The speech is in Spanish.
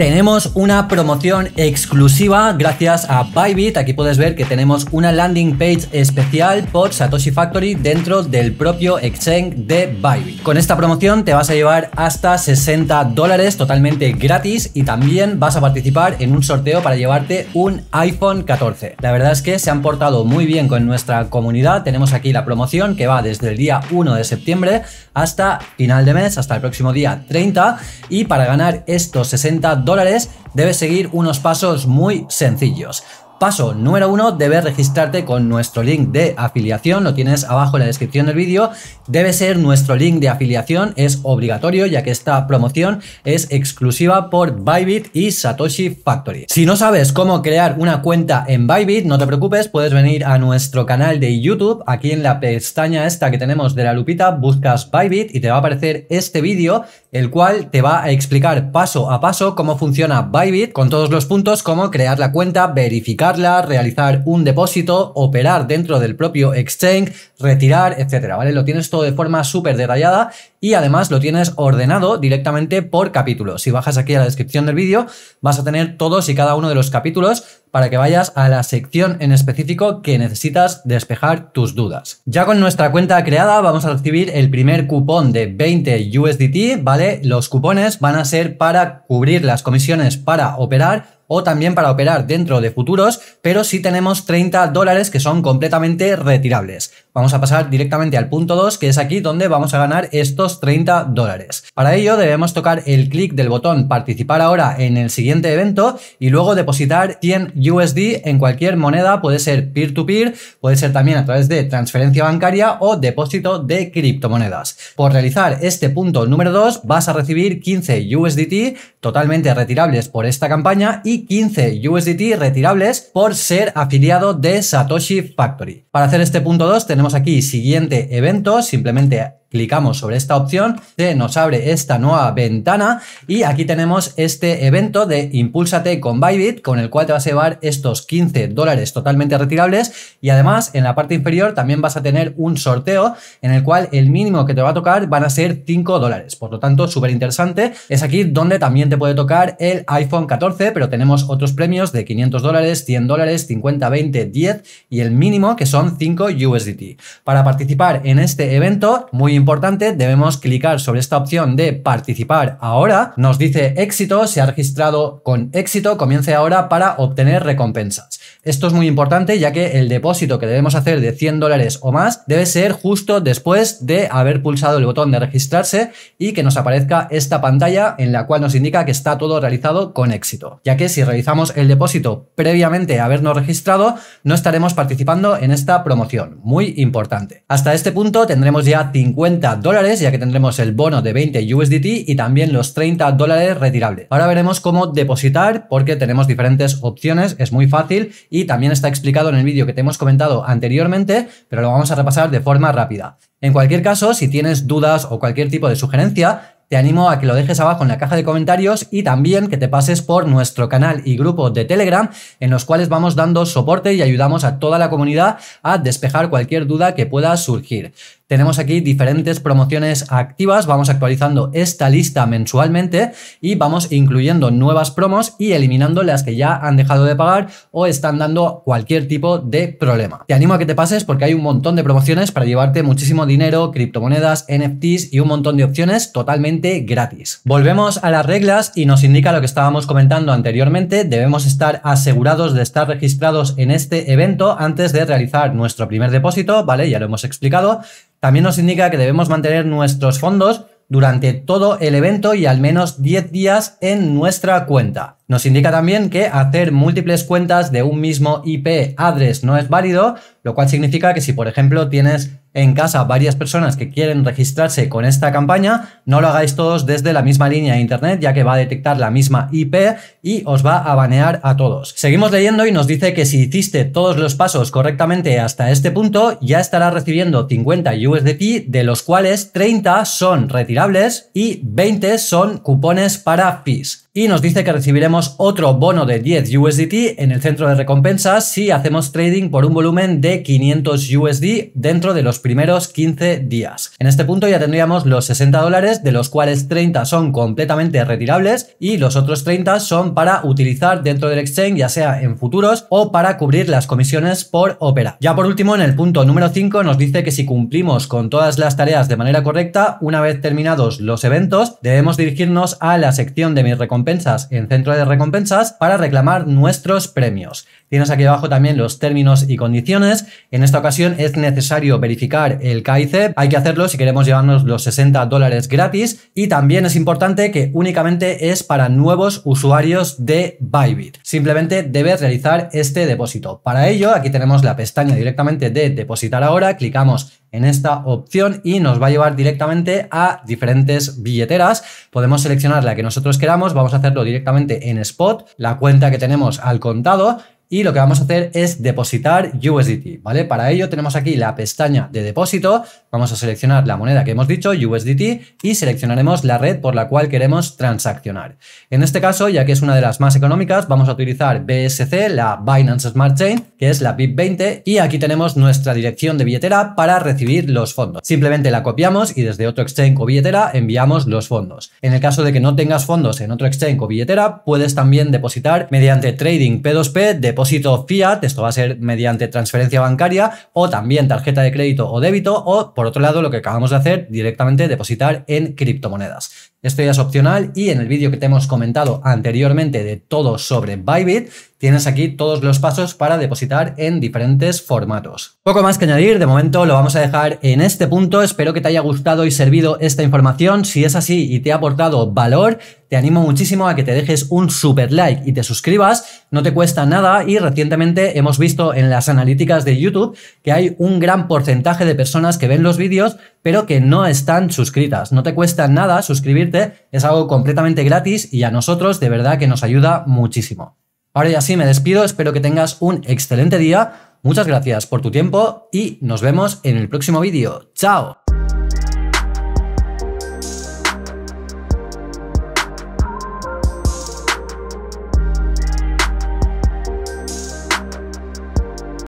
Tenemos una promoción exclusiva gracias a Bybit. Aquí puedes ver que tenemos una landing page especial por Satoshi Factory dentro del propio exchange de Bybit. Con esta promoción te vas a llevar hasta 60 dólares totalmente gratis y también vas a participar en un sorteo para llevarte un iPhone 14. La verdad es que se han portado muy bien con nuestra comunidad. Tenemos aquí la promoción que va desde el día 1 de septiembre hasta final de mes, hasta el próximo día 30. Y para ganar estos 60 debes seguir unos pasos muy sencillos. Paso número uno, debes registrarte con nuestro link de afiliación, lo tienes abajo en la descripción del vídeo. Debe ser nuestro link de afiliación, es obligatorio ya que esta promoción es exclusiva por Bybit y Satoshi Factory. Si no sabes cómo crear una cuenta en Bybit, no te preocupes, puedes venir a nuestro canal de YouTube, aquí en la pestaña esta que tenemos de la lupita, buscas Bybit y te va a aparecer este vídeo el cual te va a explicar paso a paso cómo funciona Bybit con todos los puntos como crear la cuenta, verificarla, realizar un depósito, operar dentro del propio exchange, retirar, etcétera, ¿vale? Lo tienes todo de forma súper detallada y además lo tienes ordenado directamente por capítulos. Si bajas aquí a la descripción del vídeo, vas a tener todos y cada uno de los capítulos para que vayas a la sección en específico que necesitas despejar tus dudas. Ya con nuestra cuenta creada vamos a recibir el primer cupón de 20 USDT, ¿vale? Los cupones van a ser para cubrir las comisiones para operar o también para operar dentro de futuros, pero sí tenemos 30 dólares que son completamente retirables vamos a pasar directamente al punto 2, que es aquí donde vamos a ganar estos 30 dólares. Para ello debemos tocar el clic del botón participar ahora en el siguiente evento y luego depositar 100 USD en cualquier moneda, puede ser peer-to-peer, puede ser también a través de transferencia bancaria o depósito de criptomonedas. Por realizar este punto número 2 vas a recibir 15 USDT totalmente retirables por esta campaña y 15 USDT retirables por ser afiliado de Satoshi Factory. Para hacer este punto 2 tenemos aquí siguiente evento, simplemente Clicamos sobre esta opción, se nos abre esta nueva ventana y aquí tenemos este evento de Impúlsate con Bybit, con el cual te vas a llevar estos 15 dólares totalmente retirables y además en la parte inferior también vas a tener un sorteo en el cual el mínimo que te va a tocar van a ser 5 dólares. Por lo tanto, súper interesante. Es aquí donde también te puede tocar el iPhone 14, pero tenemos otros premios de 500 dólares, 100 dólares, 50, 20, 10 y el mínimo que son 5 USDT. Para participar en este evento, muy importante, debemos clicar sobre esta opción de participar ahora. Nos dice éxito, se ha registrado con éxito, comience ahora para obtener recompensas. Esto es muy importante ya que el depósito que debemos hacer de 100 dólares o más debe ser justo después de haber pulsado el botón de registrarse y que nos aparezca esta pantalla en la cual nos indica que está todo realizado con éxito, ya que si realizamos el depósito previamente a habernos registrado, no estaremos participando en esta promoción. Muy importante. Hasta este punto tendremos ya 50 dólares, ya que tendremos el bono de 20 USDT y también los 30 dólares retirables. Ahora veremos cómo depositar porque tenemos diferentes opciones, es muy fácil y también está explicado en el vídeo que te hemos comentado anteriormente, pero lo vamos a repasar de forma rápida. En cualquier caso, si tienes dudas o cualquier tipo de sugerencia, te animo a que lo dejes abajo en la caja de comentarios y también que te pases por nuestro canal y grupo de Telegram en los cuales vamos dando soporte y ayudamos a toda la comunidad a despejar cualquier duda que pueda surgir tenemos aquí diferentes promociones activas, vamos actualizando esta lista mensualmente y vamos incluyendo nuevas promos y eliminando las que ya han dejado de pagar o están dando cualquier tipo de problema. Te animo a que te pases porque hay un montón de promociones para llevarte muchísimo dinero, criptomonedas, NFTs y un montón de opciones totalmente gratis. Volvemos a las reglas y nos indica lo que estábamos comentando anteriormente, debemos estar asegurados de estar registrados en este evento antes de realizar nuestro primer depósito, ¿vale? Ya lo hemos explicado. También nos indica que debemos mantener nuestros fondos durante todo el evento y al menos 10 días en nuestra cuenta. Nos indica también que hacer múltiples cuentas de un mismo IP address no es válido, lo cual significa que si, por ejemplo, tienes en casa varias personas que quieren registrarse con esta campaña, no lo hagáis todos desde la misma línea de Internet, ya que va a detectar la misma IP y os va a banear a todos. Seguimos leyendo y nos dice que si hiciste todos los pasos correctamente hasta este punto, ya estarás recibiendo 50 USDT, de los cuales 30 son retirables y 20 son cupones para PIS y nos dice que recibiremos otro bono de 10 USDT en el centro de recompensas si hacemos trading por un volumen de 500 USD dentro de los primeros 15 días. En este punto ya tendríamos los 60 dólares, de los cuales 30 son completamente retirables y los otros 30 son para utilizar dentro del exchange, ya sea en futuros o para cubrir las comisiones por opera. Ya por último, en el punto número 5 nos dice que si cumplimos con todas las tareas de manera correcta, una vez terminados los eventos, debemos dirigirnos a la sección de mis recompensas en centro de recompensas para reclamar nuestros premios. Tienes aquí abajo también los términos y condiciones. En esta ocasión es necesario verificar el KIC. Hay que hacerlo si queremos llevarnos los 60 dólares gratis. Y también es importante que únicamente es para nuevos usuarios de Bybit. Simplemente debes realizar este depósito. Para ello, aquí tenemos la pestaña directamente de depositar ahora. Clicamos en esta opción y nos va a llevar directamente a diferentes billeteras. Podemos seleccionar la que nosotros queramos, vamos a hacerlo directamente en spot, la cuenta que tenemos al contado y lo que vamos a hacer es depositar USDT, ¿vale? Para ello tenemos aquí la pestaña de depósito, Vamos a seleccionar la moneda que hemos dicho, USDT, y seleccionaremos la red por la cual queremos transaccionar. En este caso, ya que es una de las más económicas, vamos a utilizar BSC, la Binance Smart Chain, que es la BIP20, y aquí tenemos nuestra dirección de billetera para recibir los fondos. Simplemente la copiamos y desde otro exchange o billetera enviamos los fondos. En el caso de que no tengas fondos en otro exchange o billetera, puedes también depositar mediante trading P2P, depósito fiat, esto va a ser mediante transferencia bancaria, o también tarjeta de crédito o débito, o por otro lado, lo que acabamos de hacer, directamente depositar en criptomonedas. Esto ya es opcional y en el vídeo que te hemos comentado anteriormente de todo sobre Bybit, tienes aquí todos los pasos para depositar en diferentes formatos. Poco más que añadir, de momento lo vamos a dejar en este punto, espero que te haya gustado y servido esta información, si es así y te ha aportado valor, te animo muchísimo a que te dejes un super like y te suscribas, no te cuesta nada y recientemente hemos visto en las analíticas de YouTube que hay un gran porcentaje de personas que ven los vídeos pero que no están suscritas. No te cuesta nada suscribirte, es algo completamente gratis y a nosotros de verdad que nos ayuda muchísimo. Ahora ya sí, me despido, espero que tengas un excelente día, muchas gracias por tu tiempo y nos vemos en el próximo vídeo. ¡Chao!